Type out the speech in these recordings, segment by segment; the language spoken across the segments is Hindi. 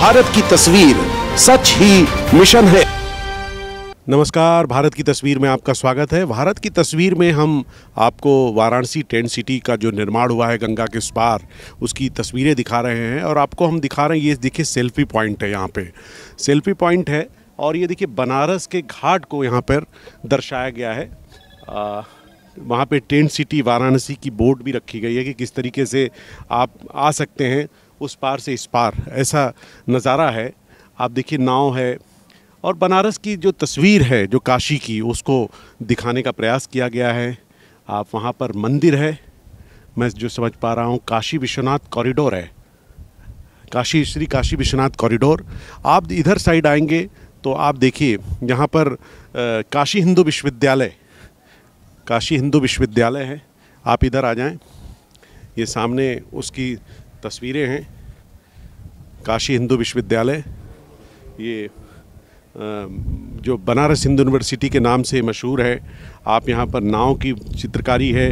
भारत की तस्वीर सच ही मिशन है नमस्कार भारत की तस्वीर में आपका स्वागत है भारत की तस्वीर में हम आपको वाराणसी टेंट सिटी का जो निर्माण हुआ है गंगा के पार उसकी तस्वीरें दिखा रहे हैं और आपको हम दिखा रहे हैं ये देखिए सेल्फी पॉइंट है यहाँ पे सेल्फी पॉइंट है और ये देखिए बनारस के घाट को यहाँ पर दर्शाया गया है आ, वहाँ पे टेंट सिटी वाराणसी की बोर्ड भी रखी गई है कि किस तरीके से आप आ सकते हैं उस पार से इस पार ऐसा नज़ारा है आप देखिए नाव है और बनारस की जो तस्वीर है जो काशी की उसको दिखाने का प्रयास किया गया है आप वहाँ पर मंदिर है मैं जो समझ पा रहा हूँ काशी विश्वनाथ कॉरिडोर है काशी श्री काशी विश्वनाथ कॉरिडोर आप इधर साइड आएंगे तो आप देखिए यहाँ पर आ, काशी हिंदू विश्वविद्यालय काशी हिंदू विश्वविद्यालय है आप इधर आ जाएं ये सामने उसकी तस्वीरें हैं काशी हिंदू विश्वविद्यालय ये जो बनारस हिंदू यूनिवर्सिटी के नाम से मशहूर है आप यहाँ पर नाव की चित्रकारी है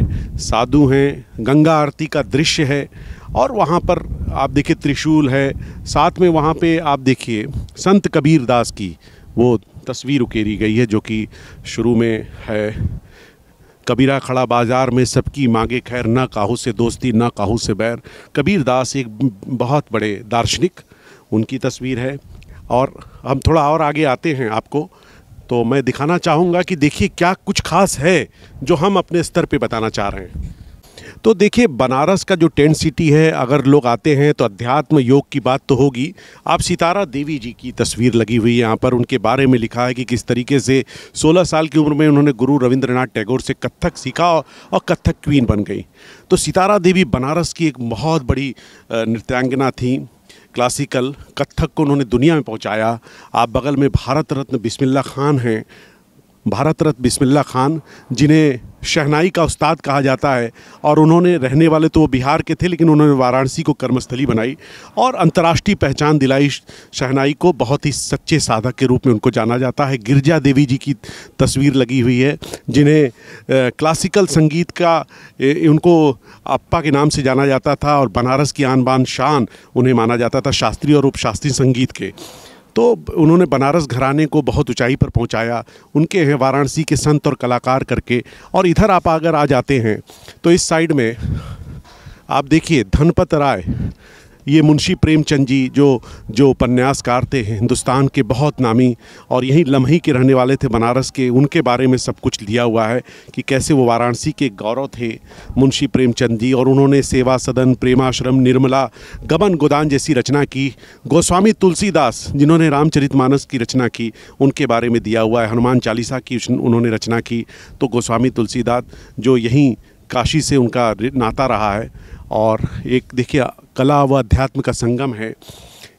साधु हैं गंगा आरती का दृश्य है और वहाँ पर आप देखिए त्रिशूल है साथ में वहाँ पे आप देखिए संत कबीर दास की वो तस्वीर उकेरी गई है जो कि शुरू में है कबीरा खड़ा बाजार में सबकी मांगे खैर ना काहू से दोस्ती ना काहू से बैर कबीर दास एक बहुत बड़े दार्शनिक उनकी तस्वीर है और हम थोड़ा और आगे आते हैं आपको तो मैं दिखाना चाहूँगा कि देखिए क्या कुछ खास है जो हम अपने स्तर पे बताना चाह रहे हैं तो देखिए बनारस का जो टेंट सिटी है अगर लोग आते हैं तो अध्यात्म योग की बात तो होगी आप सितारा देवी जी की तस्वीर लगी हुई है यहाँ पर उनके बारे में लिखा है कि किस तरीके से 16 साल की उम्र में उन्होंने गुरु रविंद्रनाथ टैगोर से कत्थक सीखा और कत्थक क्वीन बन गई तो सितारा देवी बनारस की एक बहुत बड़ी नृत्यांगना थी क्लासिकल कत्थक को उन्होंने दुनिया में पहुँचाया आप बगल में भारत रत्न बिस्मिल्ला खान हैं भारत रत्न बिस्मिल्ला खान जिन्हें शहनाई का उस्ताद कहा जाता है और उन्होंने रहने वाले तो वो बिहार के थे लेकिन उन्होंने वाराणसी को कर्मस्थली बनाई और अंतर्राष्ट्रीय पहचान दिलाई शहनाई को बहुत ही सच्चे साधक के रूप में उनको जाना जाता है गिरजा देवी जी की तस्वीर लगी हुई है जिन्हें क्लासिकल संगीत का उनको अप्पा के नाम से जाना जाता था और बनारस की आन बान शान उन्हें माना जाता था शास्त्रीय और उपशास्त्रीय संगीत के तो उन्होंने बनारस घराने को बहुत ऊंचाई पर पहुंचाया उनके हैं वाराणसी के संत और कलाकार करके और इधर आप अगर आ जाते हैं तो इस साइड में आप देखिए धनपत राय ये मुंशी प्रेमचंद जी जो जो उपन्यासकार थे हिंदुस्तान के बहुत नामी और यहीं लम्हे के रहने वाले थे बनारस के उनके बारे में सब कुछ लिया हुआ है कि कैसे वो वाराणसी के गौरव थे मुंशी प्रेमचंद जी और उन्होंने सेवा सदन प्रेमाश्रम निर्मला गबन गोदान जैसी रचना की गोस्वामी तुलसीदास जिन्होंने रामचरित की रचना की उनके बारे में दिया हुआ है हनुमान चालीसा की उन्होंने रचना की तो गोस्वामी तुलसीदास जो यहीं काशी से उनका नाता रहा है और एक देखिए कला व अध्यात्म का संगम है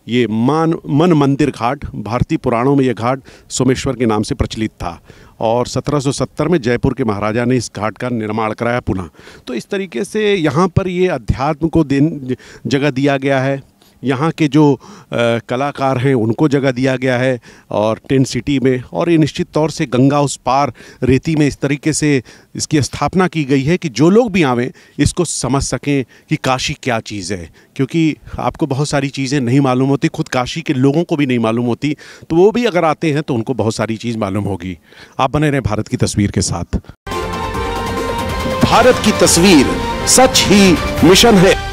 ये मान मन मंदिर घाट भारतीय पुराणों में यह घाट सोमेश्वर के नाम से प्रचलित था और 1770 में जयपुर के महाराजा ने इस घाट का निर्माण कराया पुनः तो इस तरीके से यहाँ पर ये अध्यात्म को दिन जगह दिया गया है यहाँ के जो आ, कलाकार हैं उनको जगह दिया गया है और टेंट सिटी में और ये निश्चित तौर से गंगा उस पार रेती में इस तरीके से इसकी स्थापना की गई है कि जो लोग भी आवें इसको समझ सकें कि काशी क्या चीज़ है क्योंकि आपको बहुत सारी चीज़ें नहीं मालूम होती खुद काशी के लोगों को भी नहीं मालूम होती तो वो भी अगर आते हैं तो उनको बहुत सारी चीज़ मालूम होगी आप बने रहें भारत की तस्वीर के साथ भारत की तस्वीर सच ही मिशन है